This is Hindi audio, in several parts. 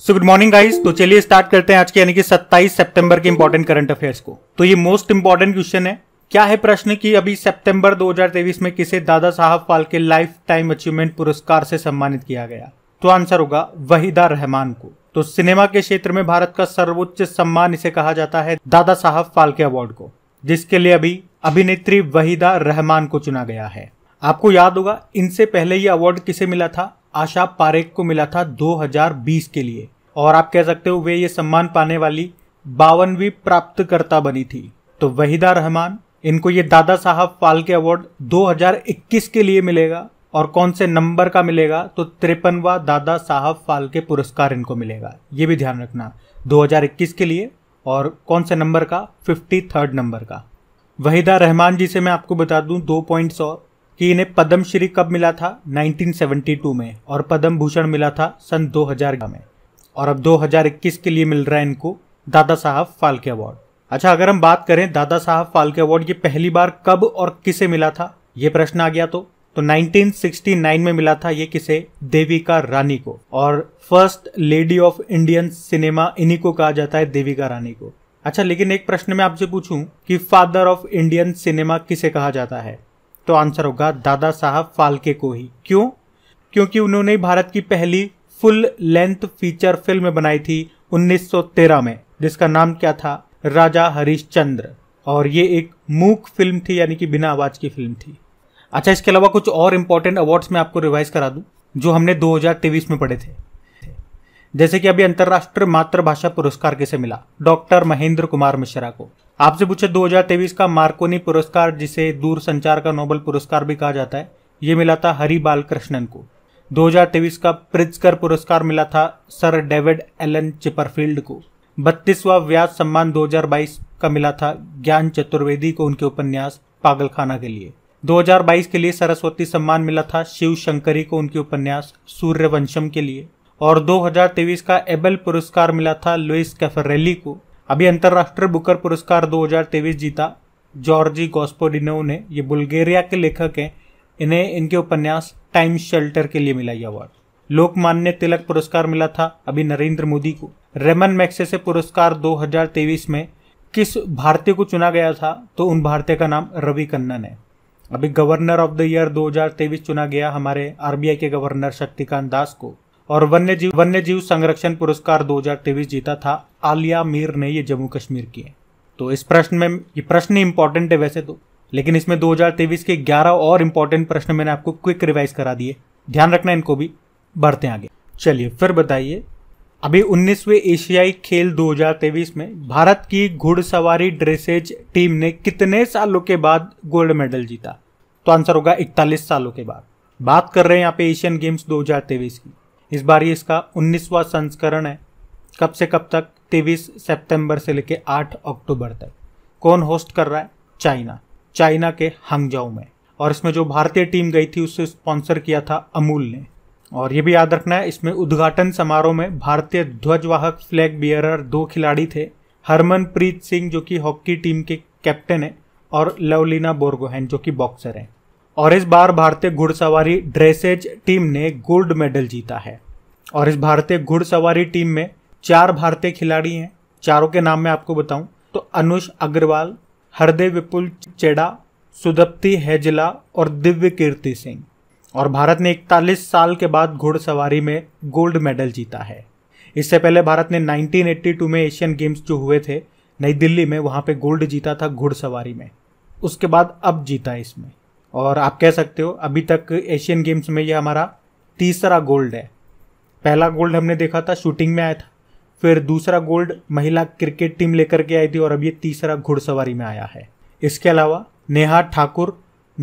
सो गुड मॉर्निंग गाइस तो चलिए स्टार्ट करते हैं आज के यानी कि 27 सितंबर के इंपॉर्टेंट करंट अफेयर्स को तो ये मोस्ट इंपॉर्टेंट क्वेश्चन है क्या है प्रश्न कि अभी सितंबर 2023 में किसे दादा साहब फालके लाइफ टाइम अचीवमेंट पुरस्कार से सम्मानित किया गया तो आंसर होगा वहीदा रहमान को तो सिनेमा के क्षेत्र में भारत का सर्वोच्च सम्मान इसे कहा जाता है दादा साहब फालके अवार्ड को जिसके लिए अभी अभिनेत्री वहीदा रहमान को चुना गया है आपको याद होगा इनसे पहले ये अवार्ड किसे मिला था आशा पारेख को मिला था 2020 के लिए और आप कह सकते हो वे ये सम्मान पाने वाली बावनवी प्राप्तकर्ता बनी थी तो वहीदा रहमान इनको ये दादा साहब फाल्के अवार्ड 2021 के लिए मिलेगा और कौन से नंबर का मिलेगा तो तिरपनवा दादा साहब फाल्के पुरस्कार इनको मिलेगा ये भी ध्यान रखना 2021 के लिए और कौन से नंबर का फिफ्टी नंबर का वहीदा रहमान जी से मैं आपको बता दूं दो पॉइंट्स और कि इन्हें पद्म श्री कब मिला था 1972 में और पद्म भूषण मिला था सन 2011 में और अब 2021 के लिए मिल रहा है इनको दादा साहब फाल्के अवार्ड अच्छा अगर हम बात करें दादा साहब फाल्के अवार्ड ये पहली बार कब और किसे मिला था ये प्रश्न आ गया तो तो 1969 में मिला था ये किसे देविका रानी को और first lady of Indian cinema इन्हीं को कहा जाता है देविका रानी को अच्छा लेकिन एक प्रश्न में आपसे पूछूं कि फादर ऑफ इंडियन सिनेमा किसे कहा जाता है तो आंसर होगा दादा साहब फाल्के को ही क्यों क्योंकि उन्होंने भारत की पहली फुल लेंथ फीचर फिल्म बनाई थी 1913 में जिसका नाम क्या था राजा हरिश्चंद्र और ये एक मूक फिल्म थी यानी कि बिना आवाज की फिल्म थी अच्छा इसके अलावा कुछ और इंपॉर्टेंट अवार्ड्स मैं आपको रिवाइज करा दूं जो हमने दो में पढ़े थे जैसे कि अभी अंतर्राष्ट्रीय मातृभाषा पुरस्कार किसे मिला डॉक्टर महेंद्र कुमार मिश्रा को आपसे पूछे 2023 का मार्कोनी पुरस्कार जिसे दूर संचार का नोबल पुरस्कार भी कहा जाता है ये मिला था हरि कृष्णन को 2023 का प्रिजकर पुरस्कार मिला था सर डेविड एलन चिपरफील्ड को बत्तीसवा व्यास सम्मान 2022 का मिला था ज्ञान चतुर्वेदी को उनके उपन्यास पागलखाना के लिए 2022 के लिए सरस्वती सम्मान मिला था शिव शंकरी को उनके उपन्यास सूर्यवंशम के लिए और 2023 का एबल पुरस्कार मिला था लुइस कैफरेली को अभी अंतर्राष्ट्रीय बुकर पुरस्कार 2023 जीता जॉर्जी गॉस्पोडिनो ने ये बुल्गेरिया के लेखक हैं इन्हें इनके उपन्यास टाइम शेल्टर के लिए मिला यह अवार्ड लोकमान्य तिलक पुरस्कार मिला था अभी नरेंद्र मोदी को रेमन मैक्से से पुरस्कार 2023 में किस भारतीय को चुना गया था तो उन भारतीय का नाम रवि कन्नन है अभी गवर्नर ऑफ द ईयर 2023 चुना गया हमारे आरबीआई के गवर्नर शक्तिकांत दास को और वन्य जीव वन्य जीव संरक्षण पुरस्कार दो जीता था आलिया मीर ने ये जम्मू कश्मीर की है तो इस प्रश्न में ये प्रश्न इंपॉर्टेंट है वैसे तो लेकिन इसमें दो के ग्यारह और इंपॉर्टेंट प्रश्न मैंने आपको क्विक रिवाइज करा दिए ध्यान रखना इनको भी बढ़ते आगे चलिए फिर बताइए अभी 19वें एशियाई खेल 2023 में भारत की घुड़सवारी ड्रेसेज टीम ने कितने सालों के बाद गोल्ड मेडल जीता तो आंसर होगा 41 सालों के बाद बात कर रहे हैं यहाँ पे एशियन गेम्स 2023 की इस बार ये इसका उन्नीसवा संस्करण है कब से कब तक तेईस सितंबर से लेकर 8 अक्टूबर तक कौन होस्ट कर रहा है चाइना चाइना के हंगजाऊ में और इसमें जो भारतीय टीम गई थी उससे स्पॉन्सर किया था अमूल ने और ये भी याद रखना है इसमें उद्घाटन समारोह में भारतीय ध्वजवाहक फ्लैग बियरर दो खिलाड़ी थे हरमनप्रीत सिंह जो कि हॉकी टीम के कैप्टन है और लवलीना बोरगोहैन जो कि बॉक्सर हैं और इस बार भारतीय घुड़सवारी ड्रेसेज टीम ने गोल्ड मेडल जीता है और इस भारतीय घुड़सवारी टीम में चार भारतीय खिलाड़ी हैं चारों के नाम मैं आपको बताऊं तो अनुष अग्रवाल हरदेव विपुल चेड़ा सुदप्ति हैजला और दिव्य कीर्ति सिंह और भारत ने इकतालीस साल के बाद घुड़सवारी में गोल्ड मेडल जीता है इससे पहले भारत ने 1982 में एशियन गेम्स जो हुए थे नई दिल्ली में वहां पे गोल्ड जीता था घुड़सवारी में उसके बाद अब जीता इसमें और आप कह सकते हो अभी तक एशियन गेम्स में ये हमारा तीसरा गोल्ड है पहला गोल्ड हमने देखा था शूटिंग में आया था फिर दूसरा गोल्ड महिला क्रिकेट टीम लेकर के आई थी और अब ये तीसरा घुड़सवारी में आया है इसके अलावा नेहा ठाकुर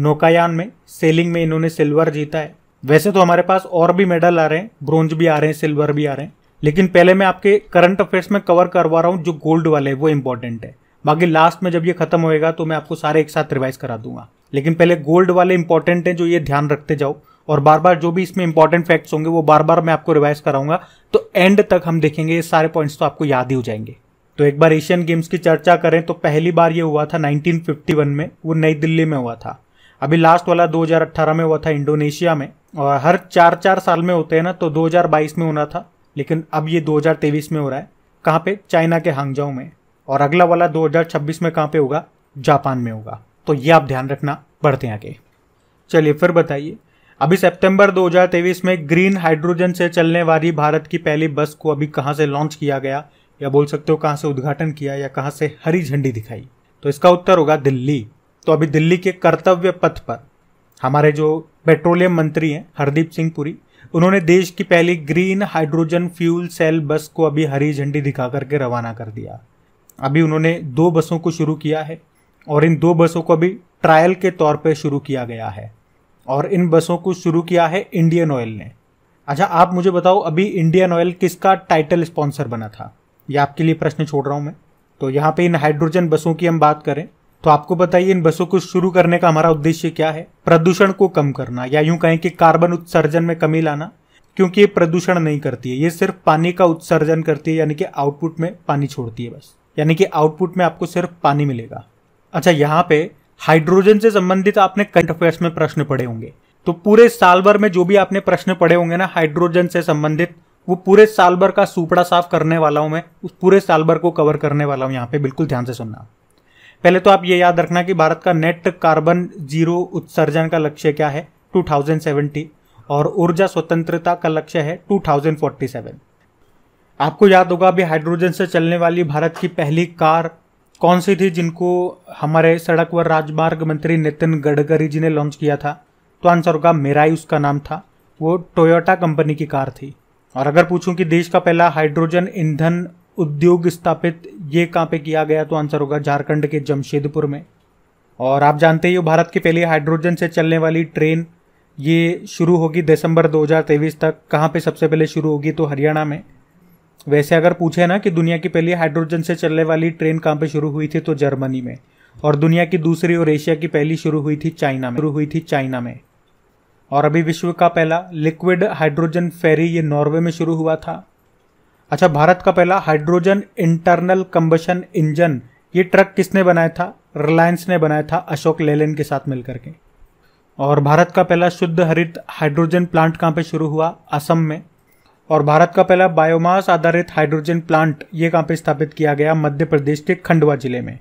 नौकायान में सेलिंग में इन्होंने सिल्वर जीता है वैसे तो हमारे पास और भी मेडल आ रहे हैं ब्रोंज भी आ रहे हैं सिल्वर भी आ रहे हैं लेकिन पहले मैं आपके करंट अफेयर्स में कवर करवा रहा हूँ जो गोल्ड वाले वो इंपॉर्टेंट है बाकी लास्ट में जब ये खत्म होएगा तो मैं आपको सारे एक साथ रिवाइज करा दूंगा लेकिन पहले गोल्ड वाले इंपॉर्टेंट हैं जो ये ध्यान रखते जाओ और बार बार जो भी इसमें इंपॉर्टेंट फैक्ट्स होंगे वो बार बार मैं आपको रिवाइज कराऊंगा तो एंड तक हम देखेंगे ये सारे पॉइंट्स तो आपको याद ही हो जाएंगे तो एक बार एशियन गेम्स की चर्चा करें तो पहली बार ये हुआ था 1951 में वो नई दिल्ली में हुआ था अभी लास्ट वाला 2018 में हुआ था इंडोनेशिया में और हर चार चार साल में होते हैं ना तो 2022 में होना था लेकिन अब ये 2023 में हो रहा है कहाँ पे चाइना के हांगजाओ में और अगला वाला 2026 में कहाँ पे होगा जापान में होगा तो ये आप ध्यान रखना बढ़ते हैं आगे चलिए फिर बताइए अभी सितंबर 2023 में ग्रीन हाइड्रोजन से चलने वाली भारत की पहली बस को अभी कहाँ से लॉन्च किया गया या बोल सकते हो कहाँ से उद्घाटन किया या कहाँ से हरी झंडी दिखाई तो इसका उत्तर होगा दिल्ली तो अभी दिल्ली के कर्तव्य पथ पर हमारे जो पेट्रोलियम मंत्री हैं हरदीप सिंह पुरी उन्होंने देश की पहली ग्रीन हाइड्रोजन फ्यूल सेल बस को अभी हरी झंडी दिखा करके रवाना कर दिया अभी उन्होंने दो बसों को शुरू किया है और इन दो बसों को भी ट्रायल के तौर पे शुरू किया गया है और इन बसों को शुरू किया है इंडियन ऑयल ने अच्छा आप मुझे बताओ अभी इंडियन ऑयल किसका टाइटल स्पॉन्सर बना था ये आपके लिए प्रश्न छोड़ रहा हूँ मैं तो यहाँ पे इन हाइड्रोजन बसों की हम बात करें तो आपको बताइए इन बसों को शुरू करने का हमारा उद्देश्य क्या है प्रदूषण को कम करना या यूं कहें कि कार्बन उत्सर्जन में कमी लाना क्योंकि ये प्रदूषण नहीं करती है ये सिर्फ पानी का उत्सर्जन करती है यानी कि आउटपुट में पानी छोड़ती है बस यानी कि आउटपुट में आपको सिर्फ पानी मिलेगा अच्छा यहाँ पे हाइड्रोजन से संबंधित आपने करंट अफेयर्स में प्रश्न पढ़े होंगे तो पूरे साल भर में जो भी आपने प्रश्न पढ़े होंगे ना हाइड्रोजन से संबंधित वो पूरे साल भर का सुपड़ा साफ करने वाला हूं मैं उस पूरे साल भर को कवर करने वाला हूं यहाँ पे बिल्कुल ध्यान से सुनना पहले तो आप ये याद रखना कि भारत का नेट कार्बन जीरो उत्सर्जन का लक्ष्य क्या है 2070 और ऊर्जा स्वतंत्रता का लक्ष्य है 2047 आपको याद होगा अभी हाइड्रोजन से चलने वाली भारत की पहली कार कौन सी थी जिनको हमारे सड़क व राजमार्ग मंत्री नितिन गडकरी जी ने लॉन्च किया था तो आंसर होगा मेराई उसका नाम था वो टोयोटा कंपनी की कार थी और अगर पूछूं कि देश का पहला हाइड्रोजन ईंधन उद्योग स्थापित ये कहाँ पे किया गया तो आंसर होगा झारखंड के जमशेदपुर में और आप जानते ही हो भारत की पहली हाइड्रोजन से चलने वाली ट्रेन ये शुरू होगी दिसंबर 2023 तक कहाँ पे सबसे पहले शुरू होगी तो हरियाणा में वैसे अगर पूछे ना कि दुनिया की पहली हाइड्रोजन से चलने वाली ट्रेन कहाँ पे शुरू हुई थी तो जर्मनी में और दुनिया की दूसरी और एशिया की पहली शुरू हुई थी चाइना में शुरू हुई थी चाइना में और अभी विश्व का पहला लिक्विड हाइड्रोजन फेरी ये नॉर्वे में शुरू हुआ था अच्छा भारत का पहला हाइड्रोजन इंटरनल कंबशन इंजन ये ट्रक किसने बनाया था रिलायंस ने बनाया था अशोक लेलन के साथ मिलकर के और भारत का पहला शुद्ध हरित हाइड्रोजन प्लांट कहाँ पे शुरू हुआ असम में और भारत का पहला बायोमास आधारित हाइड्रोजन प्लांट ये कहाँ पे स्थापित किया गया मध्य प्रदेश के खंडवा जिले में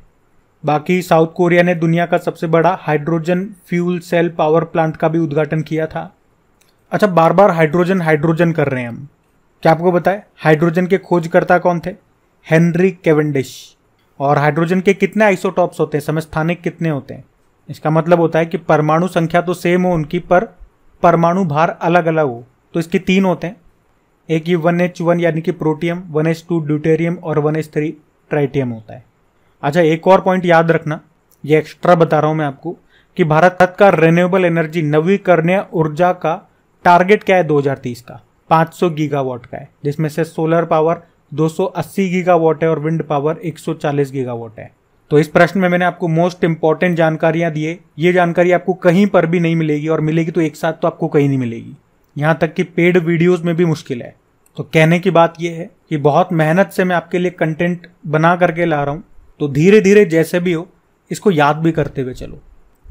बाकी साउथ कोरिया ने दुनिया का सबसे बड़ा hydrogen fuel cell power plant का भी उद्घाटन किया था अच्छा बार बार हाइड्रोजन हाइड्रोजन कर रहे हैं हम क्या आपको बताए हाइड्रोजन के खोजकर्ता कौन थे हेनरी केवेंडिश और हाइड्रोजन के कितने आइसोटॉप्स होते हैं समस्थानिक कितने होते हैं इसका मतलब होता है कि परमाणु संख्या तो सेम हो उनकी पर परमाणु भार अलग अलग हो तो इसके तीन होते हैं एक ये वन एच वन यानी कि protium one H two deuterium और वन एच थ्री ट्राइटियम होता है अच्छा एक और पॉइंट याद रखना ये एक्स्ट्रा बता रहा हूँ मैं आपको कि भारत का रिन्यूएबल एनर्जी नवीकरणीय ऊर्जा का टारगेट क्या है 2030 का 500 गीगावाट का है जिसमें से सोलर पावर 280 गीगावाट है और विंड पावर 140 गीगावाट है तो इस प्रश्न में मैंने आपको मोस्ट इंपॉर्टेंट जानकारियां दी है ये जानकारी आपको कहीं पर भी नहीं मिलेगी और मिलेगी तो एक साथ तो आपको कहीं नहीं मिलेगी यहाँ तक कि पेड वीडियोस में भी मुश्किल है तो कहने की बात यह है कि बहुत मेहनत से मैं आपके लिए कंटेंट बना करके ला रहा हूँ तो धीरे धीरे जैसे भी हो इसको याद भी करते हुए चलो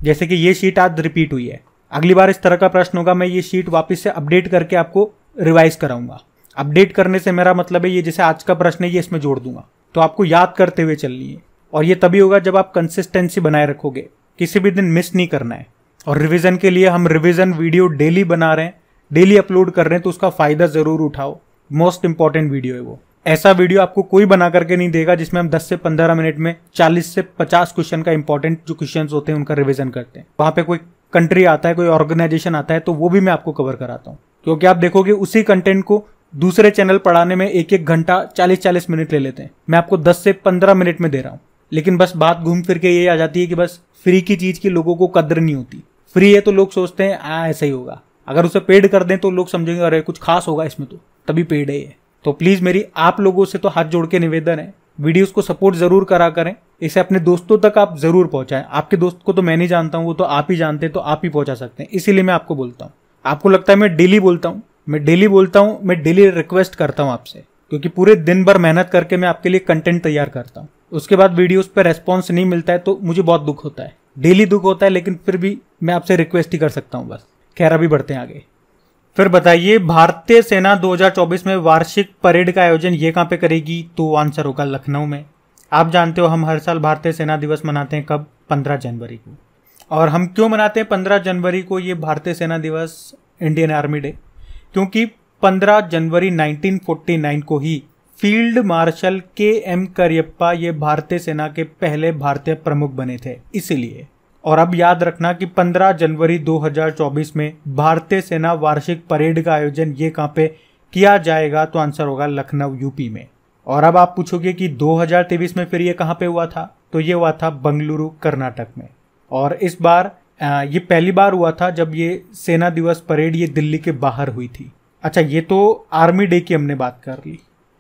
जैसे कि ये शीट आज रिपीट हुई है अगली बार इस तरह का प्रश्न होगा मैं ये शीट वापस से अपडेट करके आपको रिवाइज कराऊंगा अपडेट करने से मेरा मतलब है ये जैसे आज का प्रश्न है ये इसमें जोड़ दूंगा तो आपको याद करते हुए चलनी है और ये तभी होगा जब आप कंसिस्टेंसी बनाए रखोगे किसी भी दिन मिस नहीं करना है और रिविजन के लिए हम रिविजन वीडियो डेली बना रहे हैं डेली अपलोड कर रहे हैं तो उसका फायदा जरूर उठाओ मोस्ट इंपॉर्टेंट वीडियो है वो ऐसा वीडियो आपको कोई बना करके नहीं देगा जिसमें हम 10 से 15 मिनट में 40 से 50 क्वेश्चन का इंपॉर्टेंट जो क्वेश्चन होते हैं उनका रिविजन करते हैं वहां पे कोई कंट्री आता है कोई ऑर्गेनाइजेशन आता है तो वो भी मैं आपको कवर कराता हूँ क्योंकि आप देखोगे उसी कंटेंट को दूसरे चैनल पढ़ाने में एक एक घंटा चालीस चालीस मिनट ले लेते हैं मैं आपको दस से पंद्रह मिनट में दे रहा हूँ लेकिन बस बात घूम फिर के ये आ जाती है कि बस फ्री की चीज की लोगों को कदर नहीं होती फ्री है तो लोग सोचते हैं आ ऐसा ही होगा अगर उसे पेड कर दें तो लोग समझेंगे अरे कुछ खास होगा इसमें तो तभी पेड है ये तो प्लीज़ मेरी आप लोगों से तो हाथ जोड़ के निवेदन है वीडियोस को सपोर्ट जरूर करा करें इसे अपने दोस्तों तक आप जरूर पहुंचाएं आपके दोस्त को तो मैं नहीं जानता हूं वो तो आप ही जानते हैं तो आप ही पहुंचा सकते हैं इसीलिए मैं आपको बोलता हूं आपको लगता है मैं डेली बोलता हूं मैं डेली बोलता हूं मैं डेली रिक्वेस्ट करता हूं आपसे क्योंकि पूरे दिन भर मेहनत करके मैं आपके लिए कंटेंट तैयार करता हूँ उसके बाद वीडियोस पर रेस्पॉन्स नहीं मिलता है तो मुझे बहुत दुख होता है डेली दुख होता है लेकिन फिर भी मैं आपसे रिक्वेस्ट ही कर सकता हूँ बस खैर अभी बढ़ते हैं आगे फिर बताइए भारतीय सेना 2024 में वार्षिक परेड का आयोजन ये कहाँ पे करेगी तो आंसर होगा लखनऊ में आप जानते हो हम हर साल भारतीय सेना दिवस मनाते हैं कब 15 जनवरी को और हम क्यों मनाते हैं 15 जनवरी को ये भारतीय सेना दिवस इंडियन आर्मी डे क्योंकि 15 जनवरी 1949 को ही field marshal K M Cariappa ये भारतीय सेना के पहले भारतीय प्रमुख बने थे इसीलिए और अब याद रखना कि 15 जनवरी 2024 में भारतीय सेना वार्षिक परेड का आयोजन ये कहाँ पे किया जाएगा तो आंसर होगा लखनऊ यूपी में और अब आप पूछोगे कि 2023 में फिर ये कहाँ पे हुआ था तो ये हुआ था बंगलुरु कर्नाटक में और इस बार ये पहली बार हुआ था जब ये सेना दिवस परेड ये दिल्ली के बाहर हुई थी अच्छा ये तो आर्मी डे की हमने बात कर ली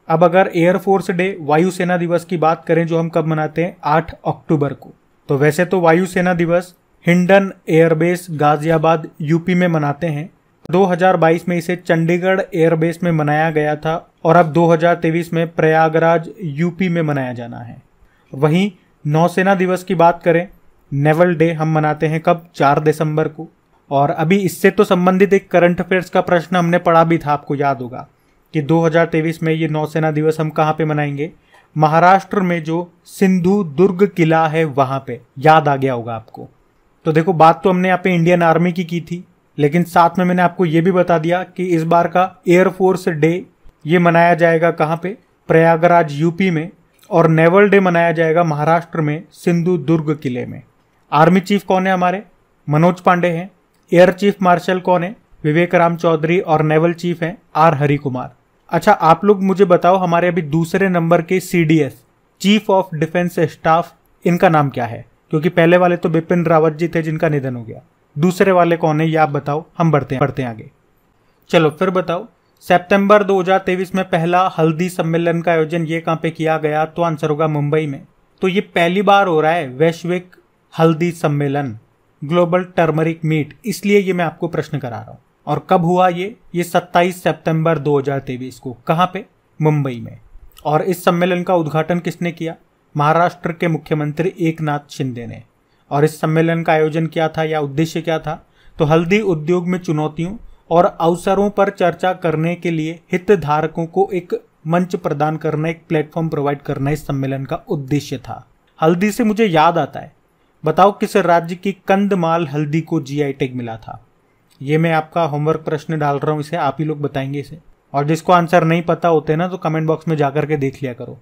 अब अगर एयरफोर्स डे वायुसेना दिवस की बात करें जो हम कब मनाते हैं आठ अक्टूबर को तो वैसे तो वायुसेना दिवस हिंडन एयरबेस गाजियाबाद यूपी में मनाते हैं 2022 में इसे चंडीगढ़ एयरबेस में मनाया गया था और अब 2023 में प्रयागराज यूपी में मनाया जाना है वहीं नौसेना दिवस की बात करें नेवल डे हम मनाते हैं कब 4 दिसंबर को और अभी इससे तो संबंधित एक करंट अफेयर्स का प्रश्न हमने पढ़ा भी था आपको याद होगा कि 2023 में ये नौसेना दिवस हम कहाँ पे मनाएंगे महाराष्ट्र में जो सिंधु दुर्ग किला है वहां पे याद आ गया होगा आपको तो देखो बात तो हमने यहाँ पे इंडियन आर्मी की की थी लेकिन साथ में मैंने आपको ये भी बता दिया कि इस बार का एयरफोर्स डे ये मनाया जाएगा कहाँ पे प्रयागराज यूपी में और नेवल डे मनाया जाएगा महाराष्ट्र में सिंधु दुर्ग किले में आर्मी चीफ कौन है हमारे मनोज पांडे हैं एयर चीफ मार्शल कौन है विवेक राम चौधरी और नेवल चीफ हैं आर हरी कुमार अच्छा आप लोग मुझे बताओ हमारे अभी दूसरे नंबर के C chief of defence staff इनका नाम क्या है क्योंकि पहले वाले तो बिपिन रावत जी थे जिनका निधन हो गया दूसरे वाले कौन है ये आप बताओ हम बढ़ते हैं बढ़ते हैं आगे चलो फिर बताओ सितंबर 2023 में पहला हल्दी सम्मेलन का आयोजन ये कहाँ पे किया गया तो आंसर होगा मुंबई में तो ये पहली बार हो रहा है वैश्विक हल्दी सम्मेलन ग्लोबल टर्मरिक मीट इसलिए ये मैं आपको प्रश्न करा रहा हूँ और कब हुआ ये ये 27 सितंबर 2023 को कहाँ पे मुंबई में और इस सम्मेलन का उद्घाटन किसने किया महाराष्ट्र के मुख्यमंत्री एकनाथ शिंदे ने और इस सम्मेलन का आयोजन क्या था या उद्देश्य क्या था तो हल्दी उद्योग में चुनौतियों और अवसरों पर चर्चा करने के लिए हितधारकों को एक मंच प्रदान करना एक प्लेटफॉर्म प्रोवाइड करना इस सम्मेलन का उद्देश्य था हल्दी से मुझे याद आता है बताओ किस राज्य की कंदमाल हल्दी को जीआई टैग मिला था ये मैं आपका होमवर्क प्रश्न डाल रहा हूँ इसे आप ही लोग बताएंगे इसे और जिसको आंसर नहीं पता होते ना तो कमेंट बॉक्स में जाकर के देख लिया करो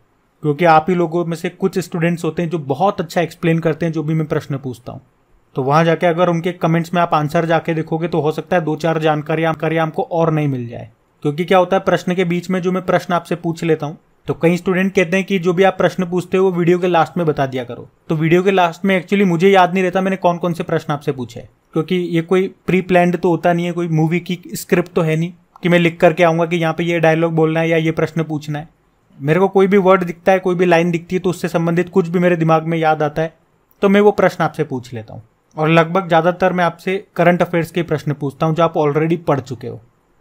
क्योंकि आप ही लोगों में से कुछ स्टूडेंट्स होते हैं जो बहुत अच्छा एक्सप्लेन करते हैं जो भी मैं प्रश्न पूछता हूँ तो वहां जाके अगर उनके कमेंट्स में आप आंसर जाके देखोगे तो हो सकता है दो चार जानकारी आपको और नहीं मिल जाए क्योंकि क्या होता है प्रश्न के बीच में जो मैं प्रश्न आपसे पूछ लेता हूँ तो कई स्टूडेंट कहते हैं कि जो भी आप प्रश्न पूछते हो वो वीडियो के लास्ट में बता दिया करो तो वीडियो के लास्ट में एक्चुअली मुझे याद नहीं रहता मैंने कौन कौन से प्रश्न आपसे पूछे क्योंकि ये कोई प्री प्लैंड तो होता नहीं है कोई मूवी की स्क्रिप्ट तो है नहीं कि मैं लिख करके आऊँगा कि यहाँ पे ये डायलॉग बोलना है या ये प्रश्न पूछना है मेरे को कोई भी वर्ड दिखता है कोई भी लाइन दिखती है तो उससे संबंधित कुछ भी मेरे दिमाग में याद आता है तो मैं वो प्रश्न आपसे पूछ लेता हूँ और लगभग ज़्यादातर मैं आपसे करंट अफेयर्स के प्रश्न पूछता हूँ जो आप ऑलरेडी पढ़ चुके हो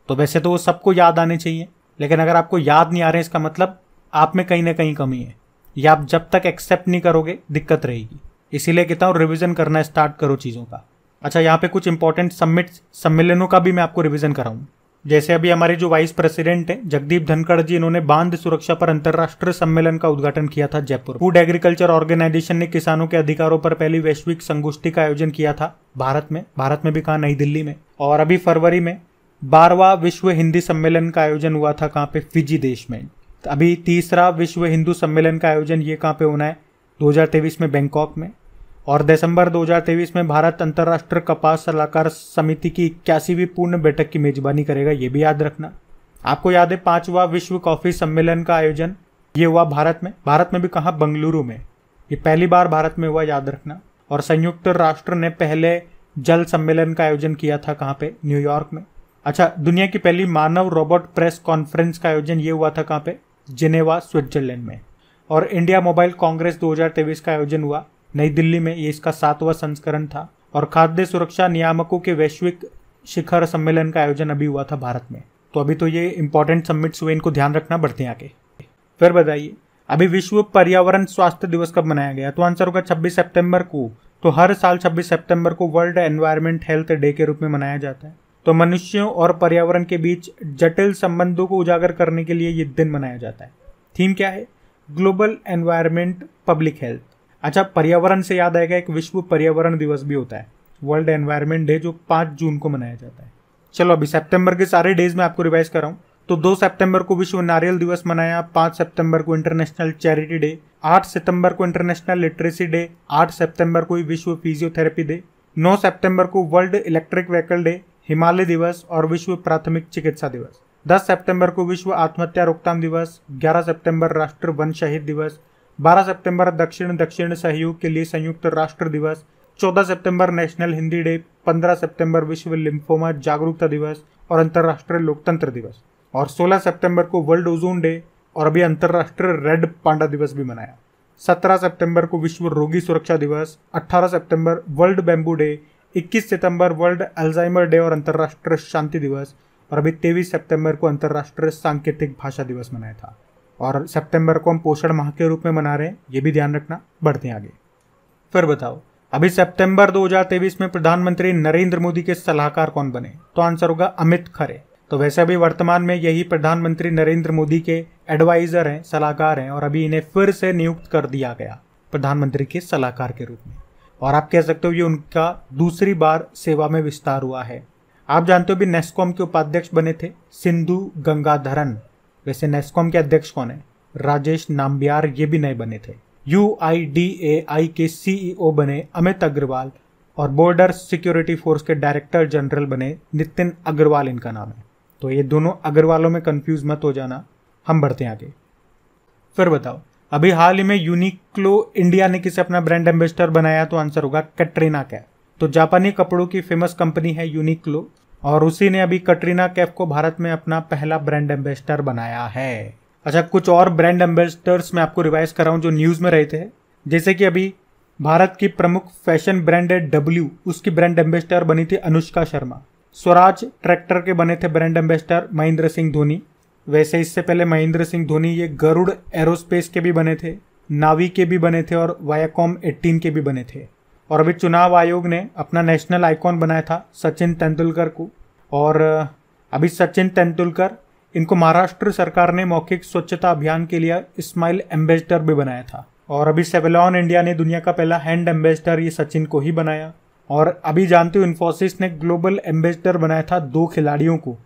तो वैसे तो वो सबको याद आने चाहिए लेकिन अगर आपको याद नहीं आ रहे इसका मतलब आप में कहीं ना कहीं कमी है या आप जब तक एक्सेप्ट नहीं करोगे दिक्कत रहेगी इसीलिए कहता हूँ रिविज़न करना स्टार्ट करो चीज़ों का अच्छा यहाँ पे कुछ इंपॉर्टेंट सम्मिट सम्मेलनों का भी मैं आपको रिविजन कराऊँ जैसे अभी हमारे जो वाइस प्रेसिडेंट हैं जगदीप धनखड़ जी इन्होंने बांध सुरक्षा पर अंतर्राष्ट्रीय सम्मेलन का उद्घाटन किया था जयपुर फूड एग्रीकल्चर ऑर्गेनाइजेशन ने किसानों के अधिकारों पर पहली वैश्विक संगोष्ठी का आयोजन किया था भारत में भारत में भी कहा नई दिल्ली में और अभी फरवरी में बारवा विश्व हिंदी सम्मेलन का आयोजन हुआ था कहाँ पे फिजी देश में अभी तीसरा विश्व हिंदू सम्मेलन का आयोजन ये कहाँ पे होना है दो में बैंकॉक में और दिसंबर 2023 में भारत अंतर्राष्ट्रीय कपास सलाहकार समिति की इक्यासीवीं पूर्ण बैठक की मेजबानी करेगा ये भी याद रखना आपको याद है पांचवा विश्व कॉफी सम्मेलन का आयोजन ये हुआ भारत में भारत में भी कहा बंगलुरु में ये पहली बार भारत में हुआ याद रखना और संयुक्त राष्ट्र ने पहले जल सम्मेलन का आयोजन किया था कहाँ पे न्यूयॉर्क में अच्छा दुनिया की पहली मानव रोबोट प्रेस कॉन्फ्रेंस का आयोजन ये हुआ था कहाँ पे जिनेवा स्विट्जरलैंड में और इंडिया मोबाइल कांग्रेस 2023 का आयोजन हुआ नई दिल्ली में ये इसका सातवां संस्करण था और खाद्य सुरक्षा नियामकों के वैश्विक शिखर सम्मेलन का आयोजन अभी हुआ था भारत में तो अभी तो ये इंपॉर्टेंट सबमिट्स हुए इनको ध्यान रखना बढ़ते हैं आगे फिर बताइए अभी विश्व पर्यावरण स्वास्थ्य दिवस कब मनाया गया तो आंसर होगा 26 सितंबर को तो हर साल 26 सितंबर को वर्ल्ड एनवायरमेंट हेल्थ डे के रूप में मनाया जाता है तो मनुष्यों और पर्यावरण के बीच जटिल संबंधों को उजागर करने के लिए ये दिन मनाया जाता है थीम क्या है ग्लोबल एनवायरमेंट पब्लिक हेल्थ अच्छा पर्यावरण से याद आएगा एक विश्व पर्यावरण दिवस भी होता है वर्ल्ड एनवायरमेंट डे जो पाँच जून को मनाया जाता है चलो अभी सेप्टेम्बर के सारे डेज में आपको रिवाइज कर रहा हूँ तो दो सितंबर को विश्व नारियल दिवस मनाया पाँच सितंबर को इंटरनेशनल चैरिटी डे आठ सितंबर को इंटरनेशनल लिटरेसी डे आठ सितंबर को विश्व फिजियोथेरेपी डे नौ सितंबर को world electric vehicle day Himalaya दिवस और विश्व प्राथमिक चिकित्सा दिवस दस सितंबर को विश्व आत्महत्या रोकथाम दिवस ग्यारह सितंबर राष्ट्र वन शहीद दिवस 12 सितंबर दक्षिण दक्षिण सहयोग के लिए संयुक्त राष्ट्र दिवस 14 सितंबर नेशनल हिंदी डे 15 सितंबर विश्व लिम्फोमा जागरूकता दिवस और अंतर्राष्ट्रीय लोकतंत्र दिवस और 16 सितंबर को वर्ल्ड ओजोन डे और अभी अंतर्राष्ट्रीय रेड पांडा दिवस भी मनाया 17 सितंबर को विश्व रोगी सुरक्षा दिवस 18 सितंबर वर्ल्ड बेम्बू डे 21 सितंबर वर्ल्ड अल्जाइमर डे और अंतर्राष्ट्रीय शांति दिवस और अभी 23 सितंबर को अंतर्राष्ट्रीय सांकेतिक भाषा दिवस मनाया था और सितंबर को हम पोषण माह के रूप में मना रहे हैं ये भी ध्यान रखना बढ़ते हैं आगे फिर बताओ अभी सितंबर 2023 में प्रधानमंत्री नरेंद्र मोदी के सलाहकार कौन बने तो आंसर होगा अमित खरे तो वैसे अभी वर्तमान में यही प्रधानमंत्री नरेंद्र मोदी के एडवाइजर हैं सलाहकार हैं और अभी इन्हें फिर से नियुक्त कर दिया गया प्रधानमंत्री के सलाहकार के रूप में और आप कह सकते हो ये उनका दूसरी बार सेवा में विस्तार हुआ है आप जानते हो भी नेस्कॉम के उपाध्यक्ष बने थे सिंधु गंगाधरन वैसे नेस्कॉम के अध्यक्ष कौन है राजेश नाम्बियार ये भी नए बने थे यू आई डी ए आई के सीईओ e बने अमित अग्रवाल और बॉर्डर सिक्योरिटी फोर्स के डायरेक्टर जनरल बने नितिन अग्रवाल इनका नाम है तो ये दोनों अग्रवालों में कंफ्यूज मत हो जाना हम बढ़ते हैं आगे फिर बताओ अभी हाल ही में यूनिक्लो इंडिया ने किसे अपना ब्रांड एम्बेसडर बनाया तो आंसर होगा कैटरीना कैफ तो जापानी कपड़ों की फेमस कंपनी है यूनिक्लो और उसी ने अभी कटरीना कैफ को भारत में अपना पहला ब्रांड एम्बेसडर बनाया है अच्छा कुछ और ब्रांड एम्बेसडर्स मैं आपको रिवाइज कर रहा हूँ जो न्यूज़ में रहे थे जैसे कि अभी भारत की प्रमुख फैशन ब्रांड है डब्ल्यू उसकी ब्रांड एम्बेसडर बनी थी अनुष्का शर्मा स्वराज ट्रैक्टर के बने थे ब्रांड एम्बेसडर महेंद्र सिंह धोनी वैसे इससे पहले महेंद्र सिंह धोनी ये गरुड़ एरोस्पेस के भी बने थे नावी के भी बने थे और वायाकॉम एटीन के भी बने थे और अभी चुनाव आयोग ने अपना नेशनल आइकॉन बनाया था सचिन तेंदुलकर को और अभी सचिन तेंदुलकर इनको महाराष्ट्र सरकार ने मौखिक स्वच्छता अभियान के लिए स्माइल एम्बेसडर भी बनाया था और अभी सेवेलॉन इंडिया ने दुनिया का पहला हैंड एम्बेसडर ये सचिन को ही बनाया और अभी जानते हो इन्फोसिस ने ग्लोबल एम्बेसडर बनाया था दो खिलाड़ियों को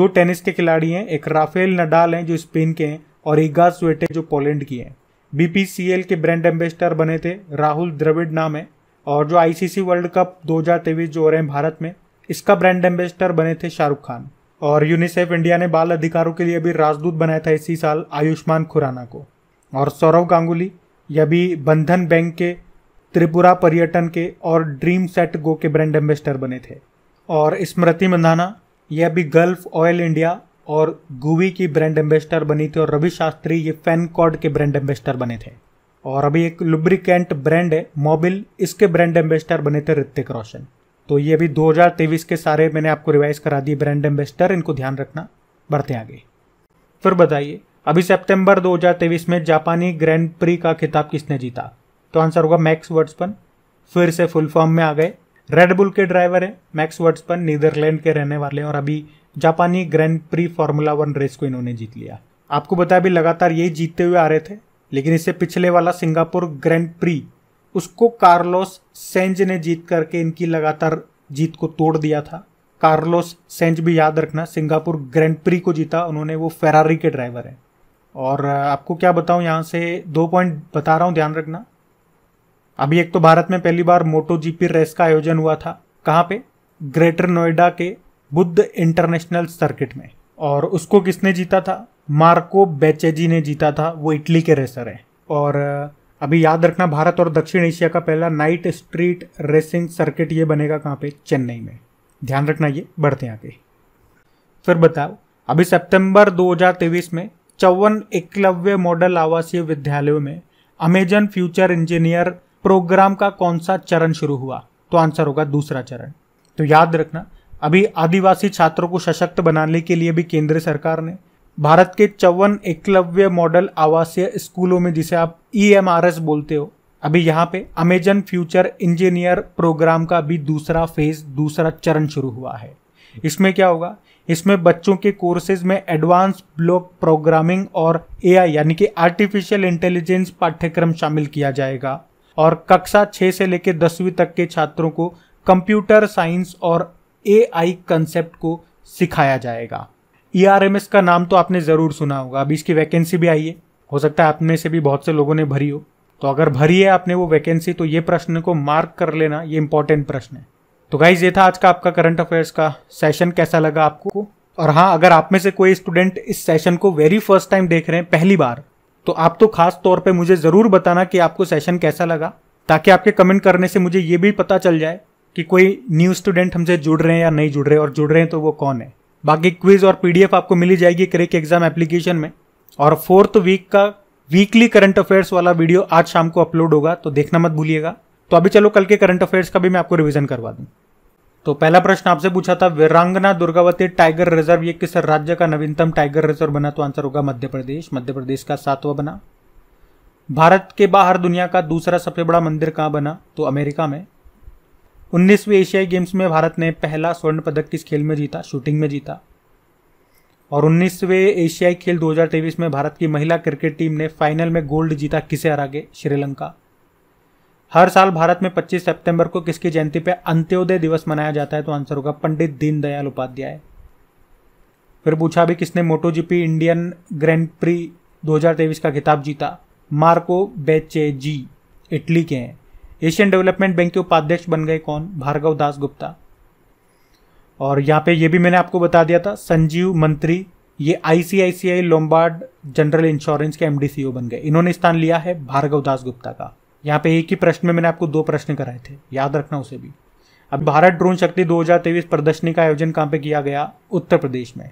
दो टेनिस के खिलाड़ी हैं एक राफेल नडाल हैं जो स्पेन के हैं और ईगा स्वेटे जो पोलैंड की हैं बीपीसीएल के ब्रांड एम्बेसडर बने थे राहुल द्रविड नाम है और जो आईसीसी वर्ल्ड कप दो जो हो रहे हैं भारत में इसका ब्रांड एम्बेसडर बने थे शाहरुख खान और यूनिसेफ इंडिया ने बाल अधिकारों के लिए भी राजदूत बनाया था इसी साल आयुष्मान खुराना को और सौरव गांगुली यह भी बंधन बैंक के त्रिपुरा पर्यटन के और ड्रीम सेट गो के ब्रांड एम्बेसडर बने थे और स्मृति मंदाना यह भी गल्फ ऑयल इंडिया और गुवी की ब्रांड एम्बेसडर बनी थी और रवि शास्त्री ये फैनकॉड के ब्रांड एम्बेसडर बने थे और अभी एक लुब्रिकेंट ब्रांड है मोबिल इसके ब्रांड एम्बेसडर बने थे ऋतिक रोशन तो ये भी दो के सारे मैंने आपको रिवाइज करा दिए ब्रांड एम्बेसडर इनको ध्यान रखना बढ़ते आगे फिर बताइए अभी सितंबर 2023 में जापानी ग्रैंड प्री का खिताब किसने जीता तो आंसर होगा मैक्स वर्ड्सपन फिर से फुल फॉर्म में आ गए रेडबुल के ड्राइवर है मैक्स वर्ड्सपन नीदरलैंड के रहने वाले हैं और अभी जापानी grand prix formula one race को इन्होंने जीत लिया आपको बताया अभी लगातार यही जीतते हुए आ रहे थे लेकिन इससे पिछले वाला सिंगापुर ग्रैंड प्री उसको कार्लोस सेंज ने जीत करके इनकी लगातार जीत को तोड़ दिया था कार्लोस सेंज भी याद रखना सिंगापुर ग्रैंड प्री को जीता उन्होंने वो फेरारी के ड्राइवर हैं और आपको क्या बताऊं यहाँ से दो पॉइंट बता रहा हूँ ध्यान रखना अभी एक तो भारत में पहली बार मोटो जीपी रेस का आयोजन हुआ था कहाँ पे ग्रेटर नोएडा के बुद्ध इंटरनेशनल सर्किट में और उसको किसने जीता था मार्को बेचेजी ने जीता था वो इटली के रेसर हैं और अभी याद रखना भारत और दक्षिण एशिया का पहला नाइट स्ट्रीट रेसिंग सर्किट ये बनेगा कहाँ पे चेन्नई में ध्यान रखना ये बढ़ते हैं आगे फिर बताओ अभी सितंबर 2023 में चौवन एकलव्य मॉडल आवासीय विद्यालयों में अमेजन फ्यूचर इंजीनियर प्रोग्राम का कौन सा चरण शुरू हुआ तो आंसर होगा दूसरा चरण तो याद रखना अभी आदिवासी छात्रों को सशक्त बनाने के लिए भी केंद्र सरकार ने भारत के चौवन एकलव्य मॉडल आवासीय स्कूलों में जिसे आप ई e बोलते हो अभी यहाँ पे अमेजन फ्यूचर इंजीनियर प्रोग्राम का भी दूसरा फेज दूसरा चरण शुरू हुआ है इसमें क्या होगा इसमें बच्चों के कोर्सेज में एडवांस ब्लॉक प्रोग्रामिंग और आई यानी कि आर्टिफिशियल इंटेलिजेंस पाठ्यक्रम शामिल किया जाएगा और कक्षा छः से लेकर दसवीं तक के छात्रों को कंप्यूटर साइंस और ए आई कंसेप्ट को सिखाया जाएगा ई e का नाम तो आपने ज़रूर सुना होगा अभी इसकी वैकेंसी भी आई है हो सकता है आप में से भी बहुत से लोगों ने भरी हो तो अगर भरी है आपने वो वैकेंसी तो ये प्रश्न को मार्क कर लेना ये इंपॉर्टेंट प्रश्न है तो गाइज ये था आज का आपका करंट अफेयर्स का सेशन कैसा लगा आपको और हाँ अगर आप में से कोई स्टूडेंट इस सेशन को वेरी फर्स्ट टाइम देख रहे हैं पहली बार तो आप तो खास तौर पे मुझे ज़रूर बताना कि आपको सेशन कैसा लगा ताकि आपके कमेंट करने से मुझे ये भी पता चल जाए कि कोई न्यू स्टूडेंट हमसे जुड़ रहे हैं या नहीं जुड़ रहे और जुड़ रहे हैं तो वो कौन है बाकी क्विज और पीडीएफ आपको मिली जाएगी क्रेक एग्जाम एप्लीकेशन में और फोर्थ वीक का वीकली करंट अफेयर्स वाला वीडियो आज शाम को अपलोड होगा तो देखना मत भूलिएगा तो अभी चलो कल के करंट अफेयर्स का भी मैं आपको रिविजन करवा दूँ तो पहला प्रश्न आपसे पूछा था वीरांगना दुर्गावती टाइगर रिजर्व ये किस राज्य का नवीनतम टाइगर रिजर्व बना तो आंसर होगा मध्य प्रदेश मध्य प्रदेश का सातवा बना भारत के बाहर दुनिया का दूसरा सबसे बड़ा मंदिर कहाँ बना तो अमेरिका में उन्नीसवीं एशियाई गेम्स में भारत ने पहला स्वर्ण पदक किस खेल में जीता शूटिंग में जीता और उन्नीसवें एशियाई खेल 2023 में भारत की महिला क्रिकेट टीम ने फाइनल में गोल्ड जीता किसे हरा श्रीलंका हर साल भारत में 25 सितंबर को किसकी जयंती पर अंत्योदय दिवस मनाया जाता है तो आंसर होगा पंडित दीनदयाल उपाध्याय फिर पूछा भी किसने जीपी इंडियन ग्रैंड प्री 2023 का खिताब जीता मार्को बेचे जी इटली के हैं एशियन डेवलपमेंट बैंक के उपाध्यक्ष बन गए कौन भार्गव दास गुप्ता और यहाँ पे ये भी मैंने आपको बता दिया था संजीव मंत्री ये आईसीआईसीआई लोम्बार्ड जनरल इंश्योरेंस के एमडीसीओ e बन गए इन्होंने स्थान लिया है भार्गव दास गुप्ता का यहाँ पे एक ही प्रश्न में मैंने आपको दो प्रश्न कराए थे याद रखना उसे भी अब भारत ड्रोन शक्ति 2023 प्रदर्शनी का आयोजन कहाँ पे किया गया उत्तर प्रदेश में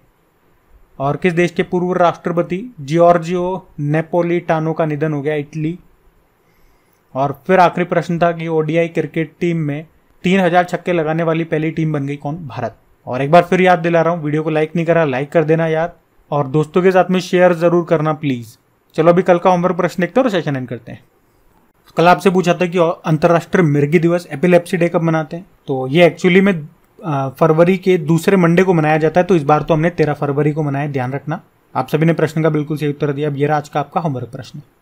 और किस देश के पूर्व राष्ट्रपति जियोर्जियो नेपोलिटानो का निधन हो गया इटली और फिर आखिरी प्रश्न था कि ओडीआई क्रिकेट टीम में तीन हजार छक्के लगाने वाली पहली टीम बन गई कौन भारत और एक बार फिर याद दिला रहा हूँ वीडियो को लाइक नहीं करा लाइक कर देना यार और दोस्तों के साथ में शेयर जरूर करना प्लीज चलो अभी कल का होमवर्क प्रश्न देखते हैं और सेशन एंड करते हैं कल आपसे पूछा था कि अंतर्राष्ट्रीय मिर्गी दिवस एपिलेप्सी डे कब मनाते हैं तो ये एक्चुअली में फरवरी के दूसरे मंडे को मनाया जाता है तो इस बार तो हमने तेरह फरवरी को मनाया ध्यान रखना आप सभी ने प्रश्न का बिल्कुल सही उत्तर दिया अब ये रहा आज का आपका होमवर्क प्रश्न